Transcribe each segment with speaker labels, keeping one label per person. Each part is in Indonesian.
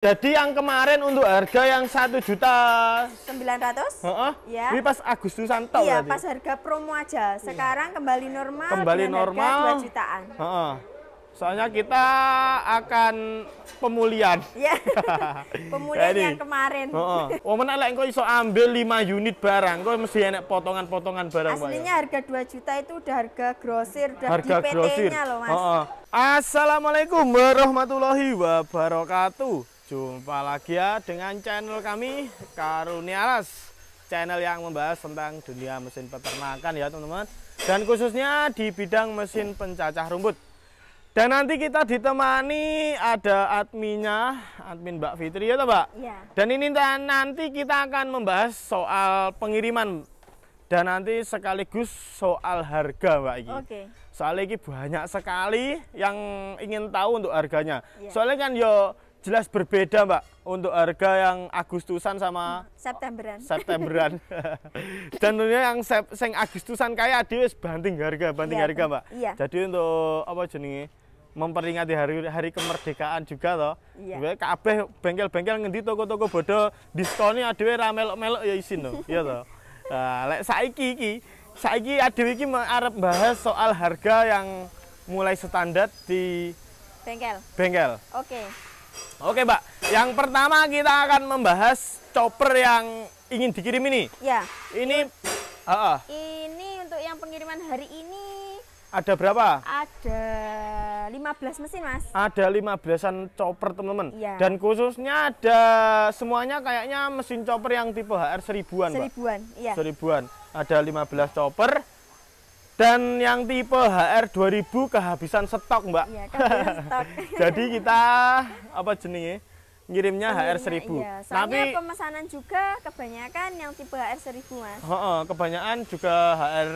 Speaker 1: Jadi yang kemarin untuk harga yang satu juta
Speaker 2: sembilan ratus, ya. Ini pas
Speaker 1: Agustusan tau Iya, pas
Speaker 2: harga promo aja. Iya. Sekarang kembali normal. Kembali normal. Dua jutaan.
Speaker 1: He Soalnya kita akan pemulihan. Iya. pemulihan Jadi, yang kemarin. Oh, mana nek engko iso ambil lima unit barang, kok mesti enak potongan-potongan barang ya? Aslinya bayang.
Speaker 2: harga dua juta itu udah harga grosir, udah harga di PT-nya loh, Mas. Heeh.
Speaker 1: Assalamualaikum warahmatullahi wabarakatuh. Jumpa lagi ya dengan channel kami Karuniaras Channel yang membahas tentang dunia mesin peternakan ya teman-teman Dan khususnya di bidang mesin pencacah rumput Dan nanti kita ditemani ada adminnya Admin Mbak Fitri ya pak Mbak? Iya. Dan ini nanti kita akan membahas soal pengiriman dan nanti sekaligus soal harga mbak Iki. Oke. Okay. Soalnya ini banyak sekali yang ingin tahu untuk harganya. Yeah. Soalnya kan yo jelas berbeda mbak untuk harga yang Agustusan sama
Speaker 2: Septemberan Septemberan
Speaker 1: dan tentunya yang sep, Agustusan kayak dia banting harga banting ya, harga mbak iya. jadi untuk apa jenenge memperingati hari hari kemerdekaan juga toh iya. kabeh bengkel-bengkel ngendi toko-toko bodoh diskonnya adewe ra melok-melok ya isin toh iya toh nah, lek saiki iki saiki adewe iki arep bahas soal harga yang mulai standar di bengkel bengkel oke okay. Oke, Mbak. Yang pertama kita akan membahas chopper yang ingin dikirim ini.
Speaker 2: Ya. Ini uh, uh. Ini untuk yang pengiriman hari ini.
Speaker 1: Ada berapa?
Speaker 2: Ada 15 mesin, Mas.
Speaker 1: Ada 15 belasan chopper, teman-teman. Ya. Dan khususnya ada semuanya kayaknya mesin chopper yang tipe HR seribuan, Seribuan, iya. Seribuan. Ada 15 chopper dan yang tipe HR 2000 kehabisan stok, Mbak. Iya, kehabisan stok. Jadi kita apa jenenge? Ngirimnya HR 1000. Iya, Tapi
Speaker 2: pemesanan juga kebanyakan yang tipe HR 1000, Mas.
Speaker 1: Heeh, kebanyakan juga HR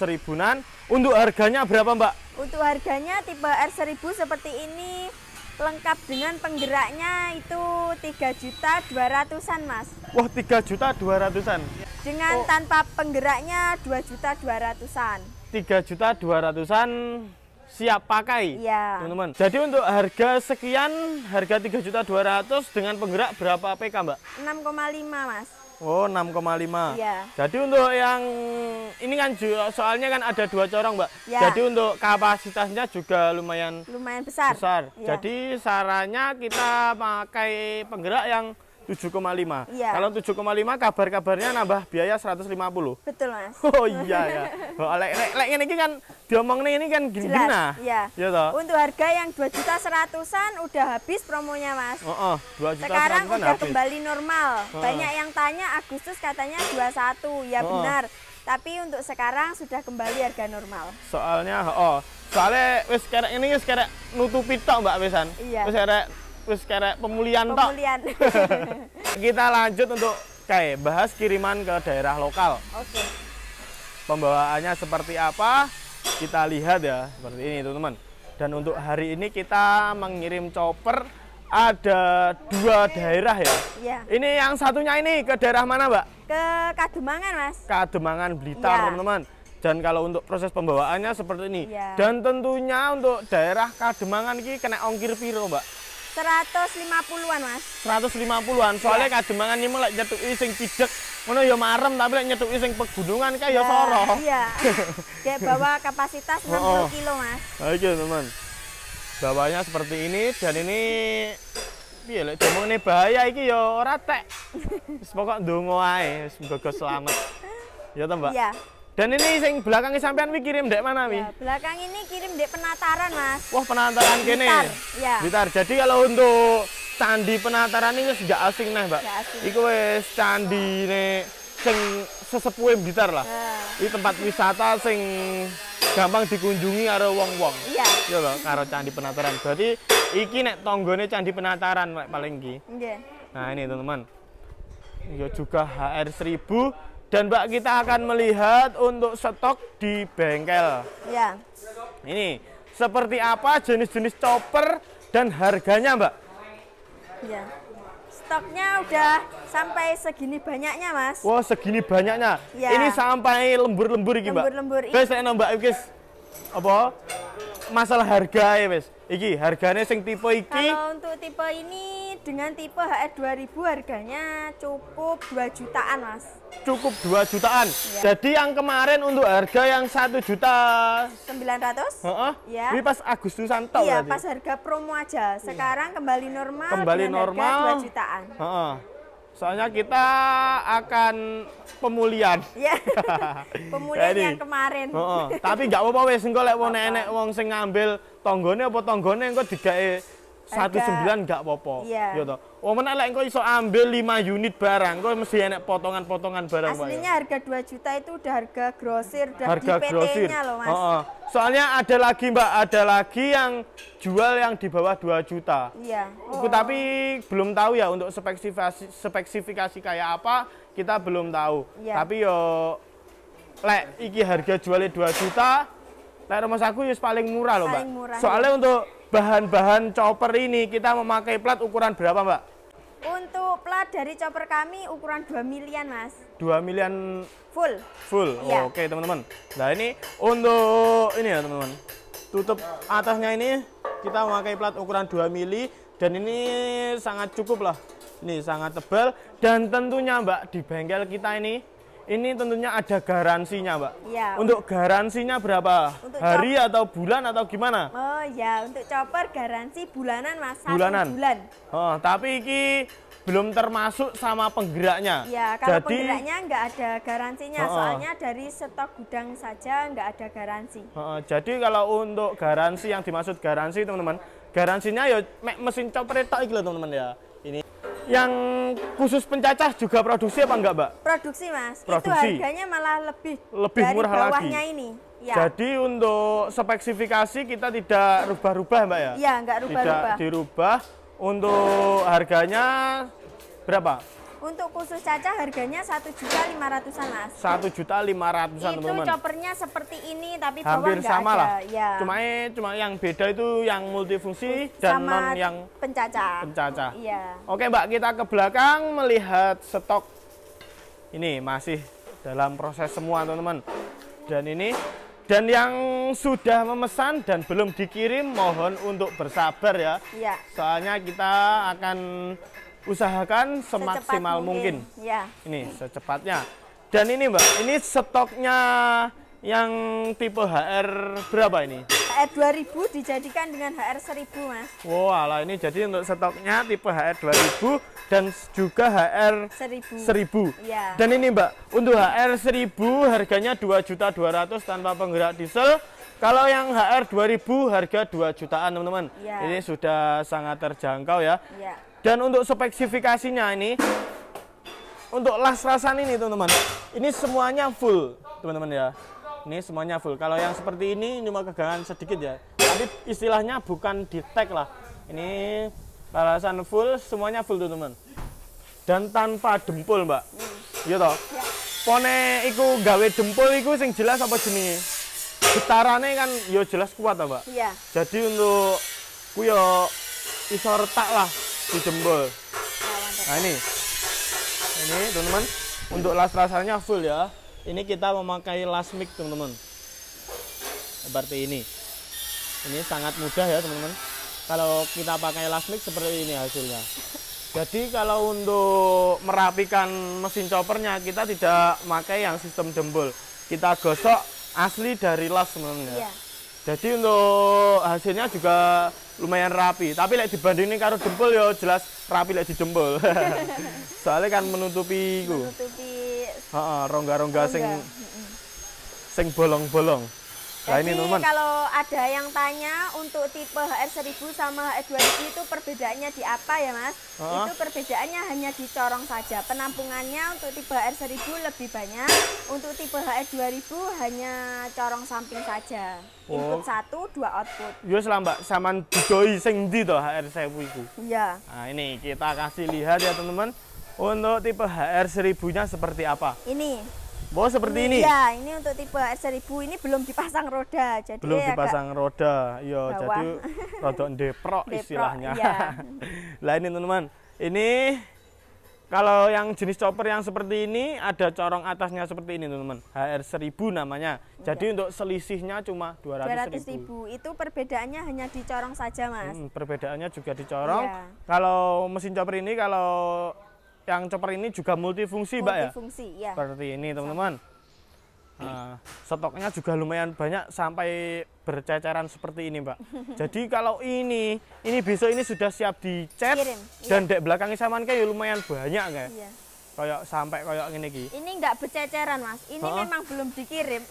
Speaker 1: seribunan. Untuk harganya berapa, Mbak?
Speaker 2: Untuk harganya tipe HR 1000 seperti ini lengkap dengan penggeraknya itu 3 juta 200-an mas
Speaker 1: wah 3 juta 200-an
Speaker 2: dengan oh. tanpa penggeraknya 2 juta 200-an
Speaker 1: tiga juta dua ratusan siap pakai ya. teman-teman jadi untuk harga sekian harga tiga juta dua ratus dengan penggerak berapa PK mbak
Speaker 2: 6,5 mas
Speaker 1: Oh 6,5 ya. Jadi untuk yang ini kan soalnya kan ada dua corong mbak ya. Jadi untuk kapasitasnya juga lumayan Lumayan besar, besar. Ya. Jadi sarannya kita pakai penggerak yang 7,5. Iya. Kalau 7,5 kabar-kabarnya nambah biaya 150. Betul, Mas. Oh iya ya. Oh, lek lek lek kan ini kan diomongne ini kan gini gini nah. iya.
Speaker 2: iya. toh. Untuk harga yang 2 juta seratusan udah habis promonya, Mas.
Speaker 1: Oh, oh 2 juta Sekarang udah kembali
Speaker 2: normal. Banyak yang tanya Agustus katanya 21. Ya benar. Tapi untuk sekarang sudah kembali harga normal.
Speaker 1: Soalnya oh, soalnya wis sekarang ini sekarang nutupi tok Mbak besan Iya. sekarang Terus kayak pemulihan, pemulihan. Kita lanjut untuk kayak bahas kiriman ke daerah lokal. Oke. Pembawaannya seperti apa? Kita lihat ya, seperti ini teman-teman. Dan untuk hari ini kita mengirim chopper ada dua daerah ya. Iya. Ini yang satunya ini ke daerah mana, Mbak? Ke Kademangan, Mas. Kademangan Blitar, iya. teman-teman. Dan kalau untuk proses pembawaannya seperti ini. Ya. Dan tentunya untuk daerah Kademangan ini kena ongkir piro, Mbak? 150-an, Mas. 150-an. Soalnya yeah. kademangan iki lek nyetuki sing cidek ngono ya marem tapi lek nyetuki sing pegunungan kae ya nah, soro. Iya. kayak bawa
Speaker 2: kapasitas 60 oh, kilo, Mas.
Speaker 1: Oke, teman. bawanya seperti ini dan ini piye lek ini bahaya iki ya ora tek. Wis pokok ndonga ae, selamat. Ya ta, Mbak? Iya. Yeah. Dan ini sing belakangnya sampean wih kirim dek mana wih? Ya,
Speaker 2: belakang ini kirim dek penataran mas. Wah penataran kene.
Speaker 1: Blitar. Ya. Jadi kalau untuk candi penataran ini sudah asing nih mbak. Asing. Iku wes candi ini sing sesepuh Blitar lah. Ya. Ini tempat wisata sing gampang dikunjungi karo wong-wong. Iya. Iya loh, karo candi penataran. Berarti iki nek tonggone candi penataran paling gini. Iya. Nah, ini teman-teman. Ya juga HR 1000 dan Mbak kita akan melihat untuk stok di bengkel. Ya. Ini seperti apa jenis-jenis chopper dan harganya, Mbak?
Speaker 2: Ya. Stoknya udah sampai segini banyaknya, Mas.
Speaker 1: Wah, segini banyaknya. Ya. Ini sampai lembur-lembur gitu Mbak. Lembur-lembur Guys saya nek guys. apa? Masalah harga ya, guys. Iki harganya sing tipe iki.
Speaker 2: Kalau untuk tipe ini dengan tipe HR 2000 harganya cukup 2 jutaan, Mas.
Speaker 1: Cukup 2 jutaan. Ya. Jadi yang kemarin untuk harga yang satu juta
Speaker 2: sembilan ratus. Iya. Ini pas
Speaker 1: Agustusan tau Iya, pas
Speaker 2: harga promo aja. Sekarang kembali normal. Kembali normal. dua jutaan.
Speaker 1: Heeh. Soalnya kita akan pemulihan. Iya. pemulihan Jadi, yang
Speaker 2: kemarin. Oh, oh. Tapi
Speaker 1: gak apa-apa wis engko lek wong nenek wong sing ngambil tanggane apa yang engko digawe satu sembilan gak popo iya yeah. Gitu. oh mana lek engko iso ambil lima unit barang kau mesti enak potongan-potongan barang ya? aslinya
Speaker 2: harga dua juta itu udah harga grosir udah harga di grosir. loh mas oh, oh.
Speaker 1: soalnya ada lagi mbak ada lagi yang jual yang di bawah dua juta iya oh. tapi belum tahu ya untuk spesifikasi spesifikasi kayak apa kita belum tahu yeah. tapi yo lek iki harga jualnya dua juta Nah, rumah aku yus paling murah loh, Mbak. Paling murah. Soalnya untuk bahan-bahan chopper ini kita memakai plat ukuran berapa, Mbak?
Speaker 2: Untuk plat dari chopper kami ukuran 2 milian, Mas.
Speaker 1: 2 milian full. Full. Ya. Oke, okay, teman-teman. Nah, ini untuk ini ya, teman-teman. Tutup atasnya ini kita memakai plat ukuran 2 mili dan ini sangat cukup lah. Ini sangat tebal dan tentunya, Mbak, di bengkel kita ini ini tentunya ada garansinya, Mbak. Ya. Untuk garansinya berapa? Untuk Hari chopper. atau bulan atau gimana?
Speaker 2: Oh ya, untuk chopper garansi bulanan Mas. Bulanan. bulan.
Speaker 1: Oh, tapi ini belum termasuk sama penggeraknya. Ya, kalau Jadi, penggeraknya
Speaker 2: nggak ada garansinya, uh, soalnya dari stok gudang saja nggak ada garansi.
Speaker 1: Uh, jadi kalau untuk garansi yang dimaksud garansi teman-teman, garansinya ya mesin chopper itu gitu teman-teman ya. Ini yang khusus pencacah juga produksi apa enggak, Mbak?
Speaker 2: Produksi, Mas. Produksi. Itu harganya malah lebih lebih dari murah bawahnya lagi. ini. Ya.
Speaker 1: Jadi untuk spesifikasi kita tidak rubah-rubah, Mbak ya? Iya, enggak rubah-rubah. Tidak dirubah. Untuk harganya berapa?
Speaker 2: Untuk khusus Caca harganya satu juta lima ratusan mas.
Speaker 1: Satu juta lima ratusan teman Itu
Speaker 2: choppernya seperti ini tapi hampir sama lah. Ya. Cuma
Speaker 1: eh, cuma yang beda itu yang multifungsi sama dan yang pencaca. Pencaca. iya. Oke mbak kita ke belakang melihat stok ini masih dalam proses semua teman-teman. Dan ini dan yang sudah memesan dan belum dikirim mohon untuk bersabar ya. Iya. Soalnya kita akan usahakan semaksimal Secepat mungkin. mungkin. Ya. Ini secepatnya. Dan ini Mbak, ini stoknya yang tipe HR berapa ini?
Speaker 2: HR 2000 dijadikan dengan HR 1000, Mas.
Speaker 1: Wow, wow, ini jadi untuk stoknya tipe HR 2000 dan juga HR
Speaker 2: 1000. 1000. Ya. Dan
Speaker 1: ini Mbak, untuk HR 1000 harganya 2.200 tanpa penggerak diesel kalau yang HR 2000 harga 2 jutaan teman-teman. Ya. Ini sudah sangat terjangkau ya. ya. Dan untuk spesifikasinya ini untuk las rasan ini teman-teman. Ini semuanya full teman-teman ya. Ini semuanya full. Kalau yang seperti ini cuma kegangan sedikit ya. Tapi istilahnya bukan di tag lah. Ini rasan full semuanya full teman-teman. Dan tanpa dempul, Mbak. Hmm. Iya toh? Ya. Pone iku gawe dempul iku sing jelas apa jenenge? getarannya kan yo ya jelas kuat ta, Mbak. Iya. Jadi untuk ku yo ya iso retak lah di jempol. Nah, ini. Ini, teman-teman, untuk las rasanya full ya. Ini kita memakai las mic, teman-teman. Seperti ini. Ini sangat mudah ya, teman-teman. Kalau kita pakai las mic seperti ini hasilnya. Jadi kalau untuk merapikan mesin choppernya kita tidak pakai yang sistem jempol. Kita gosok asli dari las sebenarnya. Iya. Jadi untuk hasilnya juga lumayan rapi, tapi lek dibandingin karo jempol ya jelas rapi lek jempol, Soalnya kan menutupi itu. Menutupi rongga-rongga sing sing bolong-bolong. Jadi ini,
Speaker 2: kalau ada yang tanya untuk tipe HR1000 sama HR2000 itu perbedaannya di apa ya mas? Uh -huh. Itu perbedaannya hanya di corong saja. Penampungannya untuk tipe HR1000 lebih banyak, untuk tipe HR2000 hanya corong samping saja. Oh. Input satu, dua output.
Speaker 1: Yo ya selamat, mbak, saman didoi sing di HR1000 itu. Iya. Nah ini kita kasih lihat ya teman-teman. Untuk tipe HR1000 nya seperti apa? Ini. Wow, oh, seperti ini. Iya,
Speaker 2: ini untuk tipe S1000 ini belum dipasang roda. Jadi belum ya dipasang
Speaker 1: roda. Iya, jadi rodok deprok istilahnya. Iya. lah ini teman-teman, ini kalau yang jenis chopper yang seperti ini ada corong atasnya seperti ini teman-teman. HR 1000 namanya. Iya. Jadi iya. untuk selisihnya cuma 200 200.000. Ribu.
Speaker 2: Itu perbedaannya hanya di corong saja, Mas. Hmm,
Speaker 1: perbedaannya juga di corong. Iya. Kalau mesin chopper ini kalau yang chopper ini juga multifungsi, Mbak ya? Multifungsi, ya. Seperti ini, teman-teman. Uh, stoknya juga lumayan banyak sampai berceceran seperti ini, Mbak. Jadi kalau ini, ini besok ini sudah siap dicet Kirim, iya. dan dek belakangnya saman kayak lumayan banyak kayak. Iya. Kayak sampai kayak gini ki.
Speaker 2: Ini nggak berceceran, Mas. Ini oh. memang belum dikirim.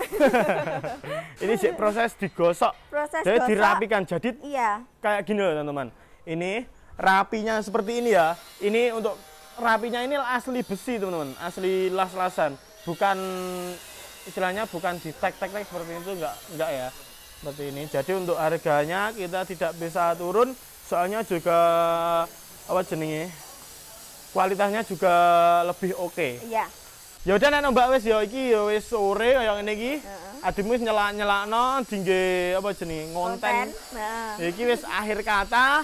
Speaker 1: ini sih proses digosok.
Speaker 2: Proses Jadi gosok. dirapikan.
Speaker 1: Jadi iya. kayak gini loh, teman-teman. Ini rapinya seperti ini ya. Ini untuk rapinya ini asli besi teman-teman asli las-lasan bukan istilahnya bukan di tek-tek tek seperti itu enggak enggak ya seperti ini jadi untuk harganya kita tidak bisa turun soalnya juga apa jenisnya, kualitasnya juga lebih oke okay. ya ya udah nek mbak wes ya iki ya wes sore ya yang ini iki uh -huh. adikmu wis nyelak non tinggi apa jenis ngonten,
Speaker 2: ngonten. Uh. iki wes
Speaker 1: akhir kata